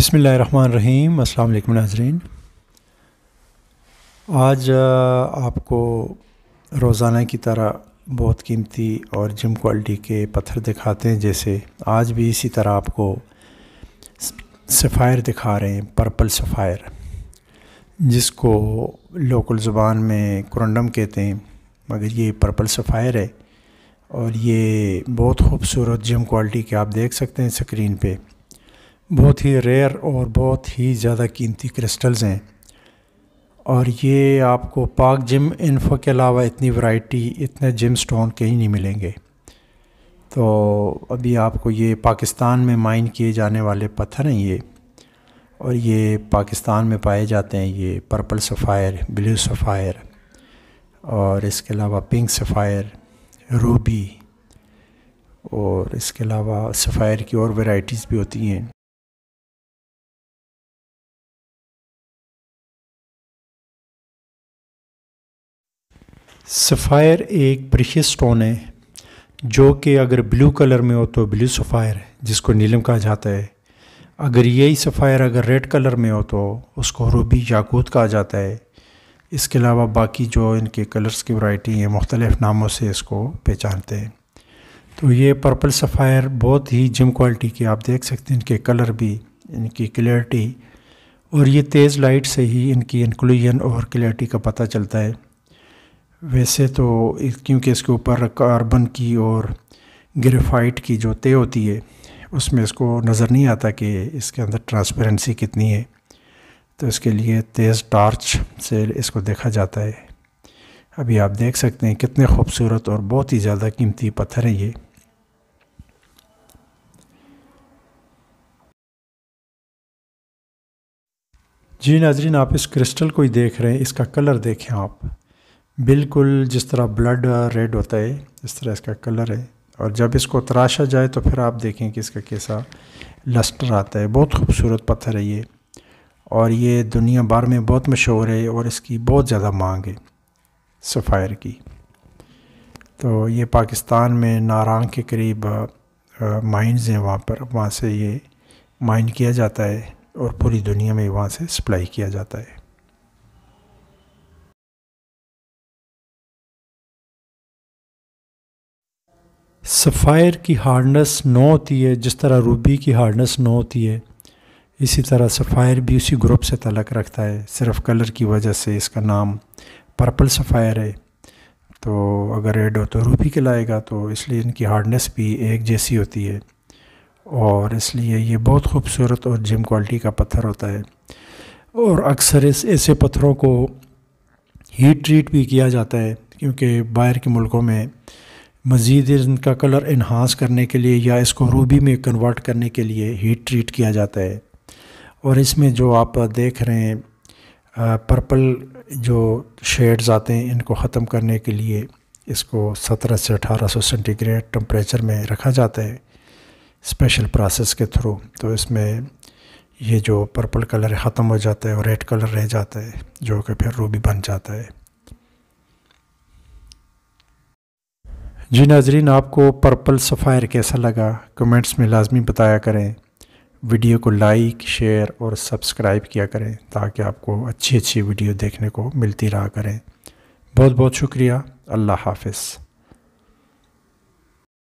बसमीम् अल्लाम नाजरीन आज आपको रोज़ाना की तरह बहुत कीमती और जिम क्वालिटी के पत्थर दिखाते हैं जैसे आज भी इसी तरह आपको सफ़ायर दिखा रहे हैं पर्पल सफ़ायर जिसको लोकल ज़ुबान में कुरंडम कहते हैं मगर ये पर्पल सफ़ायर है और ये बहुत खूबसूरत जिम क्वालिटी के आप देख सकते हैं स्क्रीन पे बहुत ही रेयर और बहुत ही ज़्यादा कीमती क्रिस्टल्स हैं और ये आपको पाक जिम इन्फो के अलावा इतनी वैरायटी इतने जिम स्टोन कहीं नहीं मिलेंगे तो अभी आपको ये पाकिस्तान में माइन किए जाने वाले पत्थर हैं ये और ये पाकिस्तान में पाए जाते हैं ये पर्पल सफ़ायर ब्लू सफ़ायर और इसके अलावा पिंक सफ़ायर रूबी और इसके अलावा सफ़ायर की और वैरायटीज़ भी होती हैं सफ़ायर एक प्रिशियस स्टोन है जो कि अगर ब्लू कलर में हो तो ब्लू सफ़ायर जिसको नीलम कहा जाता है अगर यही सफ़ायर अगर रेड कलर में हो तो उसको रूबी याकूत कहा जाता है इसके अलावा बाकी जो इनके कलर्स की वैरायटी हैं मुख्तलिफ नामों से इसको पहचानते हैं तो ये पर्पल सफ़ायर बहुत ही जिम क्वालिटी के आप देख सकते हैं इनके कलर भी इनकी क्लियरिटी और ये तेज़ लाइट से ही इनकी इंक्लूजन और क्लियरटी का पता चलता है वैसे तो क्योंकि इसके ऊपर कार्बन की और ग्रेफाइट की जो तय होती है उसमें इसको नज़र नहीं आता कि इसके अंदर ट्रांसपेरेंसी कितनी है तो इसके लिए तेज़ टार्च से इसको देखा जाता है अभी आप देख सकते हैं कितने खूबसूरत और बहुत ही ज़्यादा कीमती पत्थर है ये जी नाजरीन आप इस क्रिस्टल को ही देख रहे हैं इसका कलर देखें आप बिल्कुल जिस तरह ब्लड रेड होता है इस तरह इसका कलर है और जब इसको तराशा जाए तो फिर आप देखें कि इसका कैसा लस्टर आता है बहुत खूबसूरत पत्थर है ये और ये दुनिया भर में बहुत मशहूर है और इसकी बहुत ज़्यादा मांग है सफ़ायर की तो ये पाकिस्तान में नारांग के करीब माइंस हैं वहाँ पर वहाँ से ये माइन किया जाता है और पूरी दुनिया में वहाँ से सप्लाई किया जाता है सफ़ायर की हार्डनेस नौ होती है जिस तरह रूबी की हार्डनेस नौ होती है इसी तरह सफ़ायर भी उसी ग्रुप से तलक रखता है सिर्फ कलर की वजह से इसका नाम पर्पल सफ़ायर है तो अगर रेड हो तो रूबी के लाएगा तो इसलिए इनकी हार्डनेस भी एक जैसी होती है और इसलिए ये बहुत खूबसूरत और जिम क्वालिटी का पत्थर होता है और अक्सर इस ऐसे पत्थरों को हीट ट्रीट भी किया जाता है क्योंकि बाहर के मुल्कों में मज़ीद इनका कलर इन्हांस करने के लिए या इसको रूबी में कन्वर्ट करने के लिए हीट ट्रीट किया जाता है और इसमें जो आप देख रहे हैं पर्पल जो शेड्स आते हैं इनको ख़त्म करने के लिए इसको 17 से 1800 सेंटीग्रेड टम्परेचर में रखा जाता है स्पेशल प्रोसेस के थ्रू तो इसमें ये जो पर्पल कलर ख़त्म हो जाता है और रेड कलर रह जाता है जो कि फिर रूबी बन जाता है जी नाजरीन आपको पर्पल सफ़ायर कैसा लगा कमेंट्स में लाजमी बताया करें वीडियो को लाइक शेयर और सब्सक्राइब किया करें ताकि आपको अच्छी अच्छी वीडियो देखने को मिलती रहा करें बहुत बहुत शुक्रिया अल्लाह हाफिज़